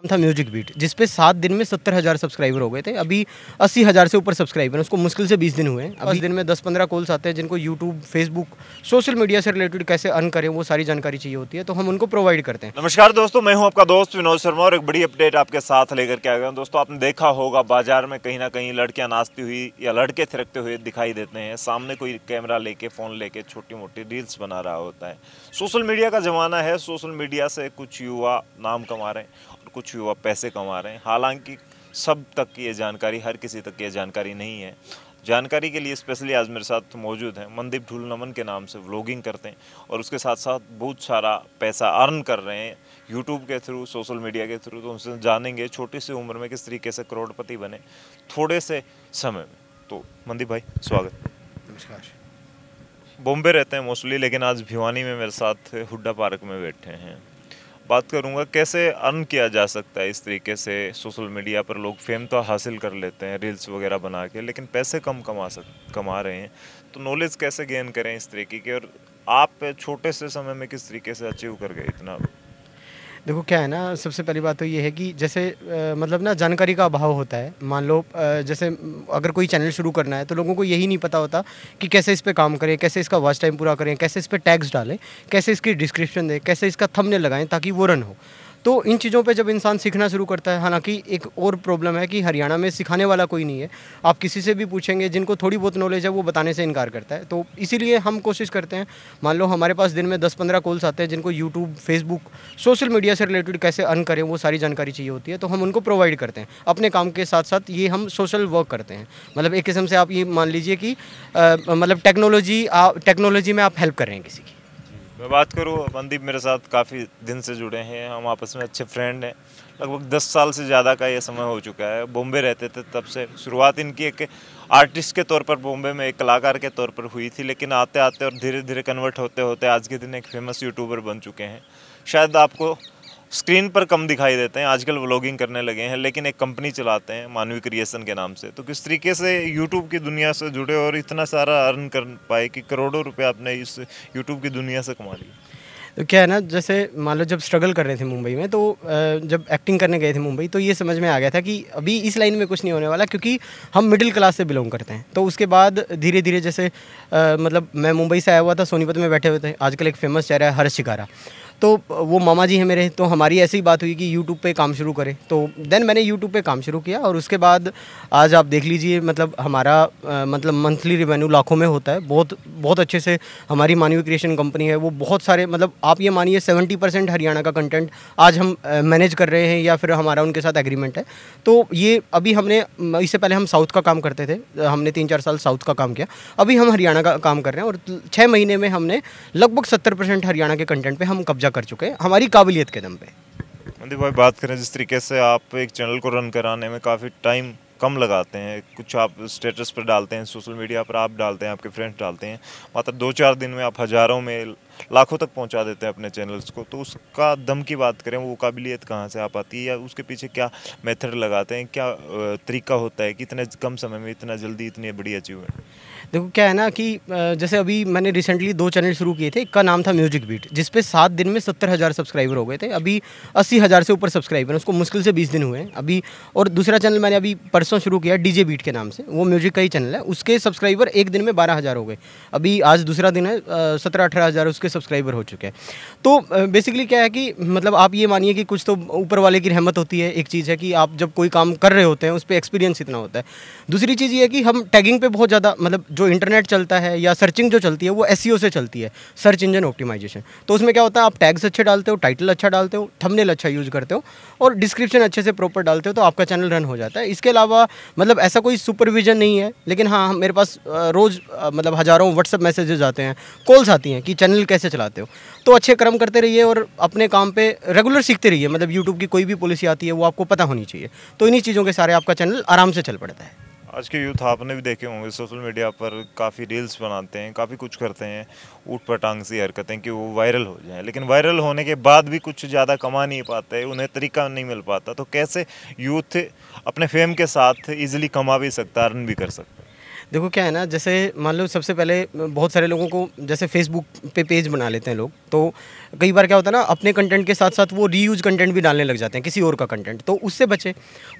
नाम था music beat जिस पे सात दिन में सत्तर हज़ार सब्सक्राइबर हो गए थे अभी अस्सी हज़ार से ऊपर सब्सक्राइबर हैं उसको मुश्किल से बीस दिन हुए हैं अभी दिन में दस पंद्रह कॉल्स आते हैं जिनको यूट्यूब फेसबुक सोशल मीडिया से रिलेटेड कैसे अर्न करें वो सारी जानकारी चाहिए होती है तो हम उनको प्रोवाइड करते हैं नमस्कार दोस्तों मैं हूँ आपका दोस्त विनोद शर्मा और एक बड़ी अपडेट आपके साथ लेकर के आ गया दोस्तों आपने देखा होगा बाजार में कहीं ना कहीं लड़कियाँ नाचती हुई या लड़के थिरकते हुए दिखाई देते हैं सामने कोई कैमरा लेके फ़ोन लेके छोटी मोटी रील्स बना रहा होता है सोशल मीडिया का ज़माना है सोशल मीडिया से कुछ युवा नाम कमा रहे हैं कुछ युवा पैसे कमा रहे हैं हालांकि सब तक की ये जानकारी हर किसी तक ये जानकारी नहीं है जानकारी के लिए स्पेशली आज मेरे साथ मौजूद हैं मनदीप ढूल नमन के नाम से व्लॉगिंग करते हैं और उसके साथ साथ बहुत सारा पैसा अर्न कर रहे हैं यूट्यूब के थ्रू सोशल मीडिया के थ्रू तो उनसे जानेंगे छोटी सी उम्र में किस तरीके से करोड़पति बने थोड़े से समय में तो मनदीप भाई स्वागत नमस्कार बॉम्बे रहते हैं मोस्टली लेकिन आज भिवानी में मेरे साथ हुड्डा पार्क में बैठे हैं बात करूँगा कैसे अर्न किया जा सकता है इस तरीके से सोशल मीडिया पर लोग फेम तो हासिल कर लेते हैं रील्स वगैरह बना के लेकिन पैसे कम कमा सक कमा रहे हैं तो नॉलेज कैसे गेन करें इस तरीके की और आप छोटे से समय में किस तरीके से अचीव कर गए इतना देखो क्या है ना सबसे पहली बात तो ये है कि जैसे आ, मतलब ना जानकारी का अभाव होता है मान लो आ, जैसे अगर कोई चैनल शुरू करना है तो लोगों को यही नहीं पता होता कि कैसे इस पर काम करें कैसे इसका वॉच टाइम पूरा करें कैसे इस पर टैग्स डालें कैसे इसकी डिस्क्रिप्शन दें कैसे इसका थंबनेल लगाएं ताकि वो रन हो तो इन चीज़ों पे जब इंसान सीखना शुरू करता है हालांकि एक और प्रॉब्लम है कि हरियाणा में सिखाने वाला कोई नहीं है आप किसी से भी पूछेंगे जिनको थोड़ी बहुत नॉलेज है वो बताने से इनकार करता है तो इसीलिए हम कोशिश करते हैं मान लो हमारे पास दिन में दस पंद्रह कॉल्स आते हैं जिनको यूट्यूब फेसबुक सोशल मीडिया से रिलेटेड कैसे अर्न करें वो सारी जानकारी चाहिए होती है तो हम उनको प्रोवाइड करते हैं अपने काम के साथ साथ ये हम सोशल वर्क करते हैं मतलब एक किस्म से आप ये मान लीजिए कि मतलब टेक्नोलॉजी टेक्नोलॉजी में आप हेल्प कर रहे हैं किसी की मैं बात करूँ मनदीप मेरे साथ काफ़ी दिन से जुड़े हैं हम आपस में अच्छे फ्रेंड हैं लगभग दस साल से ज़्यादा का ये समय हो चुका है बॉम्बे रहते थे तब से शुरुआत इनकी एक आर्टिस्ट के तौर पर बॉम्बे में एक कलाकार के तौर पर हुई थी लेकिन आते आते और धीरे धीरे कन्वर्ट होते होते आज के दिन एक फेमस यूट्यूबर बन चुके हैं शायद आपको स्क्रीन पर कम दिखाई देते हैं आजकल व्लॉगिंग करने लगे हैं लेकिन एक कंपनी चलाते हैं मानवी क्रिएशन के नाम से तो किस तरीके से यूट्यूब की दुनिया से जुड़े और इतना सारा अर्न कर पाए कि करोड़ों रुपए आपने इस यूट्यूब की दुनिया से कमा लिए तो क्या है ना जैसे मान लो जब स्ट्रगल कर रहे थे मुंबई में तो जब एक्टिंग करने गए थे मुंबई तो ये समझ में आ गया था कि अभी इस लाइन में कुछ नहीं होने वाला क्योंकि हम मिडिल क्लास से बिलोंग करते हैं तो उसके बाद धीरे धीरे जैसे आ, मतलब मैं मुंबई से आया हुआ था सोनीपत में बैठे हुए थे आजकल एक फेमस चेहरा है हर्ष शिकारा तो वो मामा जी हैं मेरे तो हमारी ऐसी बात हुई कि यूट्यूब पे काम शुरू करें तो देन मैंने यूट्यूब पे काम शुरू किया और उसके बाद आज आप देख लीजिए मतलब हमारा मतलब मंथली रिवेन्यू लाखों में होता है बहुत बहुत अच्छे से हमारी मानवी क्रिएशन कंपनी है वो बहुत सारे मतलब आप ये मानिए सेवेंटी परसेंट हरियाणा का कंटेंट आज हम मैनेज कर रहे हैं या फिर हमारा उनके साथ एग्रीमेंट है तो ये अभी हमने इससे पहले हम साउथ का काम करते थे हमने तीन चार साल साउथ का काम किया अभी हम हरियाणा का काम कर रहे हैं और छः महीने में हमने लगभग सत्तर हरियाणा के कंटेंट पर हम कब्जा कब्जा कर चुके हैं हमारी काबिलियत के दम पे मंदीप भाई बात करें जिस तरीके से आप एक चैनल को रन कराने में काफ़ी टाइम कम लगाते हैं कुछ आप स्टेटस पर डालते हैं सोशल मीडिया पर आप डालते हैं आपके फ्रेंड्स डालते हैं मात्र दो चार दिन में आप हज़ारों में लाखों तक पहुंचा देते हैं अपने चैनल्स को तो उसका दम की बात करें वो काबिलियत कहाँ से आ पाती है या उसके पीछे क्या मेथड लगाते हैं क्या तरीका होता है कि इतने कम समय में इतना जल्दी इतनी बड़ी अचीवमेंट देखो क्या है ना कि जैसे अभी मैंने रिसेंटली दो चैनल शुरू किए थे एक का नाम था म्यूजिक बीट जिसपे सात दिन में सत्तर हज़ार सब्सक्राइबर हो गए थे अभी अस्सी हज़ार से ऊपर सब्सक्राइबर हैं उसको मुश्किल से बीस दिन हुए हैं अभी और दूसरा चैनल मैंने अभी परसों शुरू किया डीजे बीट के नाम से वो म्यूजिक का ही चैनल है उसके सब्सक्राइबर एक दिन में बारह हो गए अभी आज दूसरा दिन है सत्रह अठारह उसके आपके सब्सक्राइबर हो चुके हैं तो बेसिकली क्या है कि मतलब आप ये मानिए कि कुछ तो ऊपर वाले की रहमत होती है एक चीज़ है कि आप जब कोई काम कर रहे होते हैं उस पर एक्सपीरियंस इतना होता है दूसरी चीज़ ये है कि हम टैगिंग पे बहुत ज़्यादा मतलब जो इंटरनेट चलता है या सर्चिंग जो चलती है वो एस e से चलती है सर्च इंजन ऑप्टिमाइजेशन तो उसमें क्या होता है आप टैग्स अच्छे डालते हो टाइटल अच्छा डालते हो थमनेल अच्छा यूज़ करते हो और डिस्क्रिप्शन अच्छे से प्रॉपर डालते हो तो आपका चैनल रन हो जाता है इसके अलावा मतलब ऐसा कोई सुपरविजन नहीं है लेकिन हाँ मेरे पास रोज़ मतलब हज़ारों व्हाट्सअप मैसेजेस आते हैं कॉल्स आती हैं कि चैनल कैसे कैसे चलाते हो तो अच्छे कर्म करते रहिए और अपने काम पे रेगुलर सीखते रहिए मतलब यूट्यूब की कोई भी पॉलिसी आती है वो आपको पता होनी चाहिए तो इन्हीं चीज़ों के सारे आपका चैनल आराम से चल पड़ता है आज के यूथ आपने भी देखे होंगे सोशल मीडिया पर काफ़ी रील्स बनाते हैं काफ़ी कुछ करते हैं ऊट पटांग सी हरकतें कि वो वायरल हो जाएं लेकिन वायरल होने के बाद भी कुछ ज़्यादा कमा नहीं पाते उन्हें तरीका नहीं मिल पाता तो कैसे यूथ अपने फेम के साथ इजीली कमा भी सकता अर्न भी कर सकता देखो क्या है ना जैसे मान लो सबसे पहले बहुत सारे लोगों को जैसे फेसबुक पे पेज बना लेते हैं लोग तो कई बार क्या होता है ना अपने कंटेंट के साथ साथ वो रीयूज कंटेंट भी डालने लग जाते हैं किसी और का कंटेंट तो उससे बचे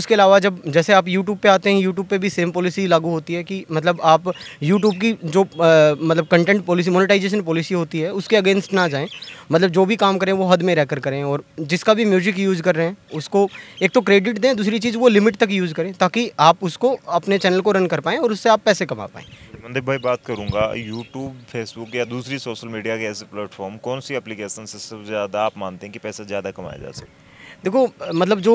उसके अलावा जब जैसे आप यूट्यूब पे आते हैं यूट्यूब पे भी सेम पॉलिसी लागू होती है कि मतलब आप यूट्यूब की जो आ, मतलब कंटेंट पॉलिसी मोनिटाइजेशन पॉलिसी होती है उसके अगेंस्ट ना जाएँ मतलब जो भी काम करें वो हद में रहकर करें और जिसका भी म्यूज़िक यूज़ कर रहे हैं उसको एक तो क्रेडिट दें दूसरी चीज़ वो लिमिट तक यूज़ करें ताकि आप उसको अपने चैनल को रन कर पाएँ और उससे आप पैसे कमा पाएँ मंदिर भाई बात करूँगा यूट्यूब फेसबुक या दूसरी सोशल मीडिया के ऐसे प्लेटफॉर्म कौन सी एप्लीकेशन से सबसे ज़्यादा आप मानते हैं कि पैसा ज़्यादा कमाया जा सके देखो मतलब जो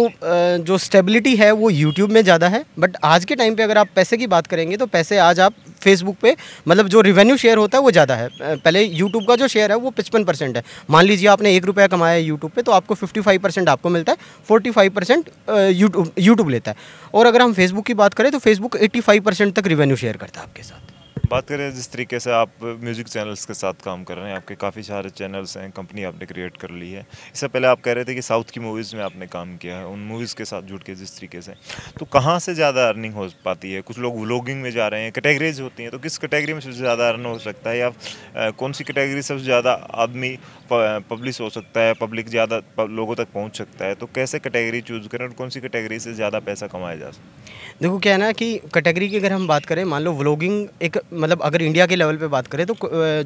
जो स्टेबिलिटी है वो यूट्यूब में ज़्यादा है बट आज के टाइम पे अगर आप पैसे की बात करेंगे तो पैसे आज आप फेसबुक पे मतलब जो रेवेन्यू शेयर होता है वो ज़्यादा है पहले यूट्यूब का जो शेयर है वो पचपन परसेंट है मान लीजिए आपने एक रुपया कमाया है यूट्यूब पर तो आपको फिफ्टी फाइव परसेंट आपको मिलता है forty five percent YouTube YouTube लेता है और अगर हम फेसबुक की बात करें तो फेसबुक एट्टी फाइव परसेंट तक रिवेन्यू शेयर करता है आपके साथ बात करें जिस तरीके से आप म्यूज़िक चैनल्स के साथ काम कर रहे हैं आपके काफ़ी सारे चैनल्स हैं कंपनी आपने क्रिएट कर ली है इससे पहले आप कह रहे थे कि साउथ की मूवीज़ में आपने काम किया है उन मूवीज़ के साथ जुड़ के जिस तरीके से तो कहाँ से ज़्यादा अर्निंग हो पाती है कुछ लोग व्लॉगिंग में जा रहे हैं कैटेगरीज होती हैं तो किस कैटेगरी में सबसे ज़्यादा अर्न हो सकता है या कौन सी कैटेगरी सबसे ज़्यादा आदमी पब्लिश हो सकता है पब्लिक ज़्यादा लोगों तक पहुँच सकता है तो कैसे कैटेगरी चूज़ करें और कौन सी कैटेगरी से ज़्यादा पैसा कमाया जा सकता है देखो क्या है ना कि कैटेगरी की अगर हम बात करें मान लो व्लॉगिंग एक मतलब अगर इंडिया के लेवल पे बात करें तो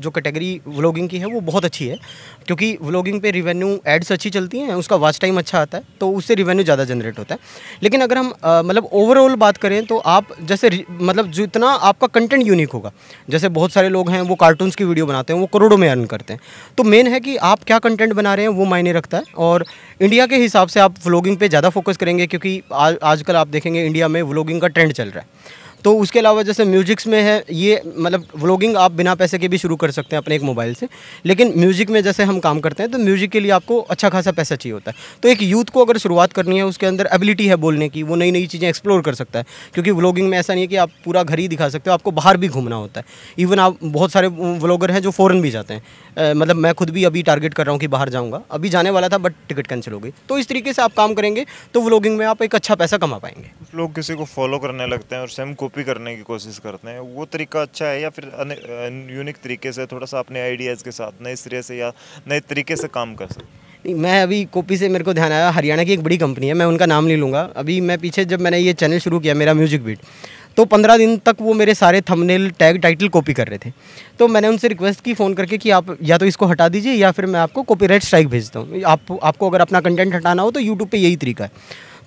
जो कैटेगरी व्लॉगिंग की है वो बहुत अच्छी है क्योंकि व्लॉगिंग पे रिवेन्यू एड्स अच्छी चलती हैं उसका वाच टाइम अच्छा आता है तो उससे रिवेन्यू ज़्यादा जनरेट होता है लेकिन अगर हम मतलब ओवरऑल बात करें तो आप जैसे मतलब जितना आपका कंटेंट यूनिक होगा जैसे बहुत सारे लोग हैं वो कार्टून्स की वीडियो बनाते हैं वो करोड़ों में अर्न करते हैं तो मेन है कि आप क्या कंटेंट बना रहे हैं वो मायने रखता है और इंडिया के हिसाब से आप व्लॉगिंग पे ज़्यादा फोकस करेंगे क्योंकि आज आजकल आप देखेंगे इंडिया में व्लॉगिंग का ट्रेंड चल रहा है तो उसके अलावा जैसे म्यूजिक्स में है ये मतलब व्लॉगिंग आप बिना पैसे के भी शुरू कर सकते हैं अपने एक मोबाइल से लेकिन म्यूज़िक में जैसे हम काम करते हैं तो म्यूज़िक के लिए आपको अच्छा खासा पैसा चाहिए होता है तो एक यूथ को अगर शुरुआत करनी है उसके अंदर एबिलिटी है बोलने की वो नई नई चीज़ें एक्सप्लोर कर सकता है क्योंकि व्लॉगिंग में ऐसा नहीं है कि आप पूरा घर ही दिखा सकते हो आपको बाहर भी घूमना होता है इवन आप बहुत सारे व्लॉगर हैं जो फ़ौरन भी जाते हैं मतलब मैं खुद भी अभी टारगेट कर रहा हूँ कि बाहर जाऊँगा अभी जाने वाला था बट टिकट कैंसिल करोगे तो इस तरीके से आप काम करेंगे तो व्लॉगिंग में आप एक अच्छा पैसा कमा पाएंगे लोग किसी को फॉलो करने लगते हैं और सेम कॉपी करने की कोशिश करते हैं वो तरीका अच्छा है या फिर यूनिक तरीके से थोड़ा सा अपने आइडियाज़ के साथ नए सिरे से या नए तरीके से काम कर सकते नहीं मैं अभी कॉपी से मेरे को ध्यान आया हरियाणा की एक बड़ी कंपनी है मैं उनका नाम नहीं लूँगा अभी मैं पीछे जब मैंने ये चैनल शुरू किया मेरा म्यूजिक बीट तो पंद्रह दिन तक वो मेरे सारे थंबनेल टैग टाइटल कॉपी कर रहे थे तो मैंने उनसे रिक्वेस्ट की फ़ोन करके कि आप या तो इसको हटा दीजिए या फिर मैं आपको कॉपीराइट स्ट्राइक भेजता हूँ आप आपको अगर अपना कंटेंट हटाना हो तो यूट्यूब पर यही तरीका है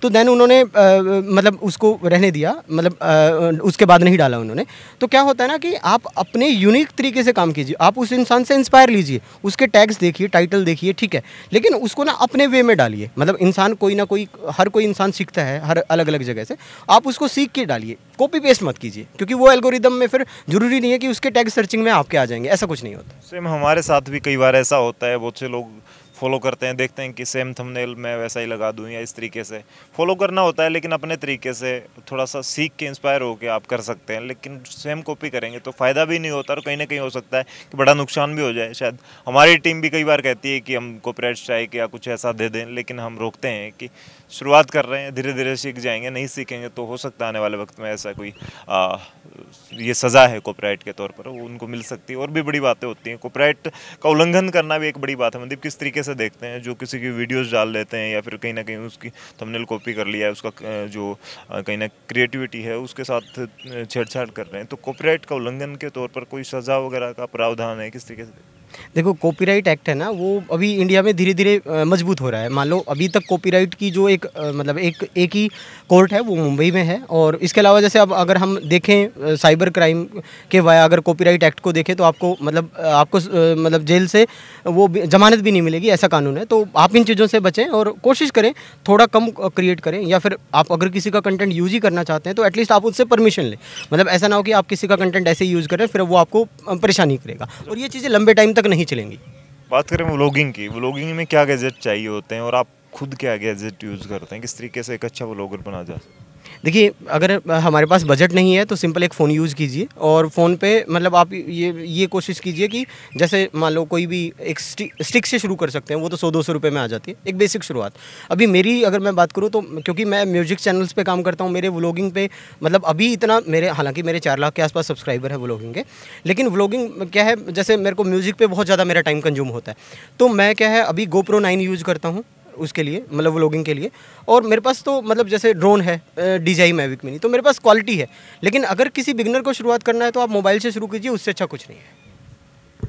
तो देन उन्होंने आ, मतलब उसको रहने दिया मतलब आ, उसके बाद नहीं डाला उन्होंने तो क्या होता है ना कि आप अपने यूनिक तरीके से काम कीजिए आप उस इंसान से इंस्पायर लीजिए उसके टैग्स देखिए टाइटल देखिए ठीक है लेकिन उसको ना अपने वे में डालिए मतलब इंसान कोई ना कोई हर कोई इंसान सीखता है हर अलग अलग जगह से आप उसको सीख के डालिए कॉपी पेस्ट मत कीजिए क्योंकि वो एल्गोरिदम में फिर ज़रूरी नहीं है कि उसके टैग सर्चिंग में आपके आ जाएंगे ऐसा कुछ नहीं होता सेम हमारे साथ भी कई बार ऐसा होता है बहुत से लोग फॉलो करते हैं देखते हैं कि सेम थंबनेल मैं वैसा ही लगा दूँ या इस तरीके से फॉलो करना होता है लेकिन अपने तरीके से थोड़ा सा सीख के इंस्पायर होकर आप कर सकते हैं लेकिन सेम कॉपी करेंगे तो फ़ायदा भी नहीं होता और कहीं ना कहीं हो सकता है कि बड़ा नुकसान भी हो जाए शायद हमारी टीम भी कई बार कहती है कि हम कॉपरेट स्ट्राइक या कुछ ऐसा दे दें लेकिन हम रोकते हैं कि शुरुआत कर रहे हैं धीरे धीरे सीख जाएंगे नहीं सीखेंगे तो हो सकता है आने वाले वक्त में ऐसा कोई आ, ये सज़ा है कॉपरेट के तौर पर उनको मिल सकती है और भी बड़ी बातें होती हैं कॉपरेट का उल्लंघन करना भी एक बड़ी बात है मतलब किस तरीके से से देखते हैं जो किसी की वीडियोज डाल लेते हैं या फिर कहीं ना कहीं उसकी थंबनेल कॉपी कर लिया है उसका जो कहीं ना क्रिएटिविटी है उसके साथ छेड़छाड़ कर रहे हैं तो कॉपीराइट का उल्लंघन के तौर पर कोई सज़ा वगैरह का प्रावधान है किस तरीके से देखो कॉपीराइट एक्ट है ना वो अभी इंडिया में धीरे धीरे मजबूत हो रहा है मान लो अभी तक कॉपीराइट की जो एक मतलब एक एक ही कोर्ट है वो मुंबई में है और इसके अलावा जैसे अब अगर हम देखें साइबर क्राइम के वाया अगर कॉपीराइट एक्ट को देखें तो आपको मतलब आपको मतलब जेल से वो जमानत भी नहीं मिलेगी ऐसा कानून है तो आप इन चीज़ों से बचें और कोशिश करें थोड़ा कम क्रिएट करें या फिर आप अगर किसी का कंटेंट यूज ही करना चाहते हैं तो एटलीस्ट आप उससे परमिशन लें मतलब ऐसा ना हो कि आप किसी का कंटेंट ऐसे यूज़ करें फिर वो आपको परेशानी करेगा और ये चीज़ें लंबे टाइम तक तक नहीं चलेंगी बात करें व्लॉगिंग की व्लॉगिंग में क्या गैजेट चाहिए होते हैं और आप खुद क्या गैजेट यूज़ करते हैं किस तरीके से एक अच्छा व्लॉगर बना जा देखिए अगर हमारे पास बजट नहीं है तो सिंपल एक फ़ोन यूज़ कीजिए और फ़ोन पे मतलब आप ये ये कोशिश कीजिए कि जैसे मान लो कोई भी एक स्टिक से शुरू कर सकते हैं वो तो सौ दो सौ रुपये में आ जाती है एक बेसिक शुरुआत अभी मेरी अगर मैं बात करूँ तो क्योंकि मैं म्यूज़िक चैनल्स पर काम करता हूँ मेरे व्लॉगिंग पे मतलब अभी इतना मेरे हालांकि मेरे चार लाख के आसपास सब्सक्राइबर है व्लॉगिंग के लेकिन व्लॉगिंग क्या है जैसे मेरे को म्यूज़िक पर बहुत ज़्यादा मेरा टाइम कंज्यूम होता है तो मैं क्या है अभी गोप्रो नाइन यूज़ करता हूँ उसके लिए मतलब व्लॉगिंग के लिए और मेरे पास तो मतलब जैसे ड्रोन है डी जी मैविक मिनी तो मेरे पास क्वालिटी है लेकिन अगर किसी बिगनर को शुरुआत करना है तो आप मोबाइल से शुरू कीजिए उससे अच्छा कुछ नहीं है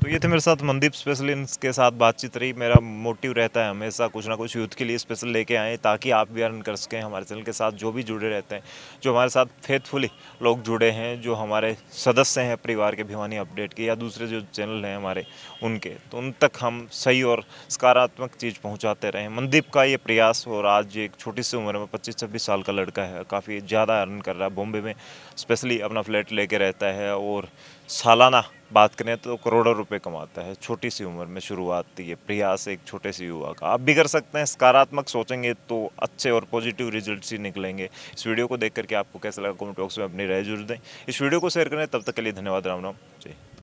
तो ये थे मेरे साथ मनदीप स्पेशल इनके साथ बातचीत रही मेरा मोटिव रहता है हमेशा कुछ ना कुछ यूथ के लिए स्पेशल लेके आएँ ताकि आप भी अर्न कर सकें हमारे चैनल के साथ जो भी जुड़े रहते हैं जो हमारे साथ फेथफुली लोग जुड़े हैं जो हमारे सदस्य हैं परिवार के भिवानी अपडेट के या दूसरे जो चैनल हैं हमारे उनके तो उन तक हम सही और सकारात्मक चीज़ पहुँचाते रहें मनदीप का ये प्रयास और आज एक छोटी सी उम्र में पच्चीस छब्बीस साल का लड़का है काफ़ी ज़्यादा अर्न कर रहा है बॉम्बे में स्पेशली अपना फ्लैट लेके रहता है और सालाना बात करें तो करोड़ों रुपए कमाता है छोटी सी उम्र में शुरुआत थी ये प्रयास एक छोटे से युवा का आप भी कर सकते हैं सकारात्मक सोचेंगे तो अच्छे और पॉजिटिव रिजल्ट्स ही निकलेंगे इस वीडियो को देख करके आपको कैसा लगा कमेंट बॉक्स में अपनी राय जरूर दें इस वीडियो को शेयर करें तब तक के लिए धन्यवाद राम राम जी